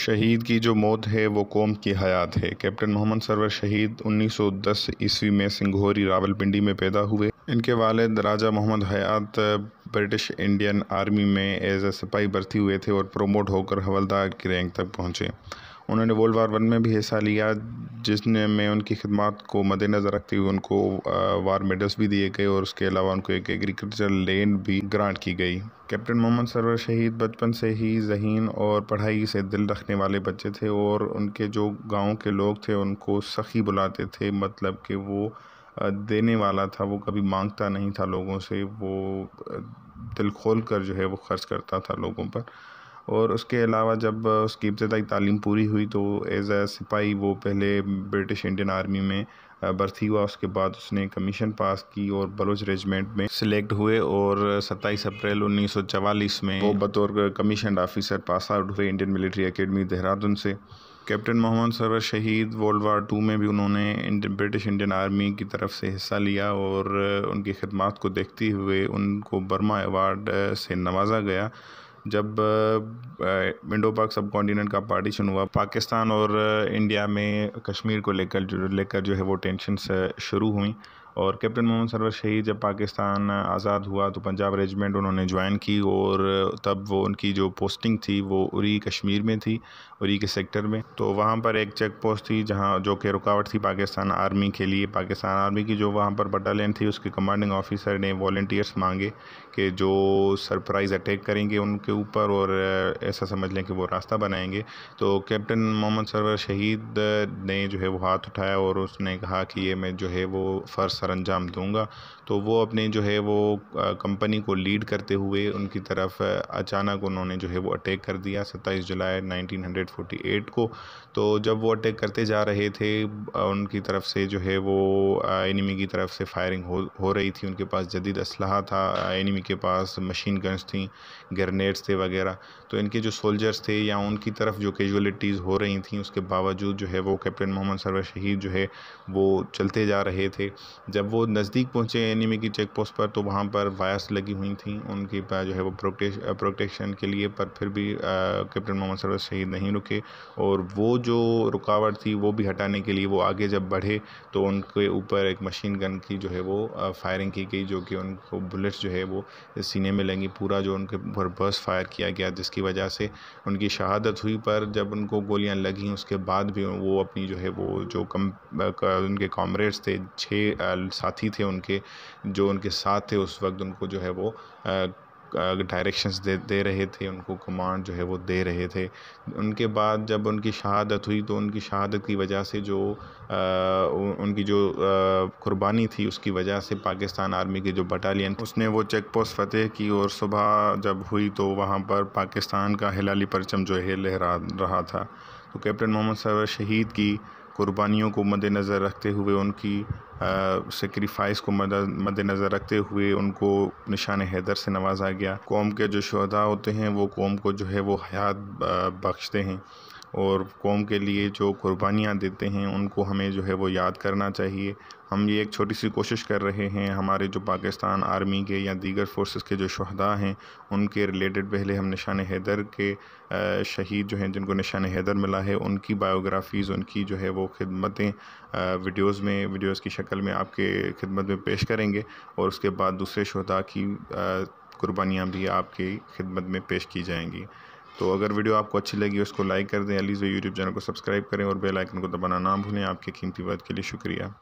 शहीद की जो मौत है वो कौम की हयात है कैप्टन मोहम्मद सरवर शहीद 1910 ईस्वी में सिंघोरी रावलपिंडी में पैदा हुए इनके वालद Raja Mohammad Hayat British Indian army में एज ए सिपाही भर्ती हुए थे और प्रोमोट होकर हवलदार की रैंक तक पहुँचे उन्होंने वर्ल्ड वार वन में भी हिस्सा लिया जिसने में उनकी खिदमत को मद्देनज़र रखते हुए उनको वार मेडल्स भी दिए गए और उसके अलावा उनको एक एग्रीकल्चर लैंड भी ग्रांट की गई कैप्टन मोहम्मद सरवर शहीद बचपन से ही जहीन और पढ़ाई से दिल रखने वाले बच्चे थे और उनके जो गाँव के लोग थे उनको सखी बुलाते थे मतलब कि वो देने वाला था वो कभी मांगता नहीं था लोगों से वो दिल खोल कर जो है वो खर्च करता था लोगों पर और उसके अलावा जब उसकी इब्तदाई तालीम पूरी हुई तो एज़ ए सिपाही वो पहले ब्रिटिश इंडियन आर्मी में भर्ती हुआ उसके बाद उसने कमीशन पास की और बलोच रेजिमेंट में सिलेक्ट हुए और 27 अप्रैल 1944 में वो बतौर कमीशन ऑफिसर पास आउट हुए इंडियन मिलिट्री एकेडमी देहरादून से कैप्टन मोहम्मद सरवर शहीद वर्ल्ड वार टू में भी उन्होंने ब्रिटिश इंडियन आर्मी की तरफ से हिस्सा लिया और उनकी खदमात को देखते हुए उनको बर्मा एवार्ड से नवाजा गया जब विंडो पाक सब कॉन्टीनेंट का पार्टीशन हुआ पाकिस्तान और इंडिया में कश्मीर को लेकर लेकर जो है वो टेंशनस शुरू हुई और कैप्टन मोहम्मद सरवर शहीद जब पाकिस्तान आज़ाद हुआ तो पंजाब रेजिमेंट उन्होंने ज्वाइन की और तब वो उनकी जो पोस्टिंग थी वो उरी कश्मीर में थी उरी के सेक्टर में तो वहाँ पर एक चेक पोस्ट थी जहाँ जो कि रुकावट थी पाकिस्तान आर्मी के लिए पाकिस्तान आर्मी की जो वहाँ पर बटालियन थी उसके कमांडिंग ऑफिसर ने वॉल्टियर्स मांगे कि जो सरप्राइज़ अटैक करेंगे उनके ऊपर और ऐसा समझ लें कि वो रास्ता बनाएंगे तो कैप्टन मोहम्मद सरवर शहीद ने जो है वो हाथ उठाया और उसने कहा कि ये मैं जो है वो फर्स्ट सर अंजाम दूँगा तो वो अपने जो है वो कंपनी को लीड करते हुए उनकी तरफ अचानक उन्होंने जो है वो अटैक कर दिया सत्ताईस जुलाई 1948 को तो जब वो अटैक करते जा रहे थे उनकी तरफ से जो है वो एनिमी की तरफ से फायरिंग हो हो रही थी उनके पास जदीद असलाह था एनिमी के पास मशीन गन्स थी ग्रेनेड्स थे वगैरह तो इनके जो सोल्जर्स थे या उनकी तरफ जो कैजुअलिटीज़ हो रही थी उसके बावजूद जो है वो कैप्टन मोहम्मद सरवर शहीद जो है वो चलते जा रहे थे जब वो नज़दीक पहुँचे एनिमी की चेक पोस्ट पर तो वहाँ पर वायर्स लगी हुई थी उनकी जो है वो प्रोटेक्शन प्रोटेक्शन के लिए पर फिर भी कैप्टन मोहम्मद सरवर शहीद नहीं रुके और वो जो रुकावट थी वो भी हटाने के लिए वो आगे जब बढ़े तो उनके ऊपर एक मशीन गन की जो है वो फायरिंग की गई जो कि उनको बुलेट्स जो है वो सीने में लगी पूरा जो उनके ऊपर बर्स फायर किया गया जिसकी वजह से उनकी शहादत हुई पर जब उनको गोलियाँ लगें उसके बाद भी वो अपनी जो है वो जो कम उनके कॉमरेड्स थे छः साथी थे उनके जो उनके साथ थे उस वक्त उनको जो है वो डायरेक्शंस दे दे रहे थे उनको कमांड जो है वो दे रहे थे उनके बाद जब उनकी शहादत हुई तो उनकी शहादत की वजह से जो आ, उनकी जो कुर्बानी थी उसकी वजह से पाकिस्तान आर्मी की जो बटालियन उसने वो चेक पोस्ट फतेह की और सुबह जब हुई तो वहाँ पर पाकिस्तान का हिलाली परचम जो है लहरा रहा था तो कैप्टन मोहम्मद सरवर शहीद की कुर्बानियों को मद्देनज़र रखते हुए उनकी सेक्रीफाइस को मद्देनज़र रखते हुए उनको निशान हैदर से नवाजा गया कौम के जो शहदा होते हैं वो कौम को जो है वो हयात बख्शते हैं और कौम के लिए जो कुर्बानियाँ देते हैं उनको हमें जो है वो याद करना चाहिए हम ये एक छोटी सी कोशिश कर रहे हैं हमारे जो पाकिस्तान आर्मी के या दीगर फोर्सेस के जो शहदा हैं उनके रिलेटेड पहले हम निशान हैदर के शहीद जो हैं जिनको निशान हैदर मिला है उनकी बायोग्राफ़ीज़ उनकी जो है वो खिदमतें वीडियोस में वीडियोस की शक्ल में आपके खिदमत में पेश करेंगे और उसके बाद दूसरे शहदा की कुर्बानियाँ भी आपकी खिदमत में पेश की जाएंगी तो अगर वीडियो आपको अच्छी लगी उसको लाइक कर दें अलीज़ यूट्यूब चैनल को सब्सक्राइब करें और बेल आइकन को दबाना ना भूलें आपके कीमती बात के लिए शुक्रिया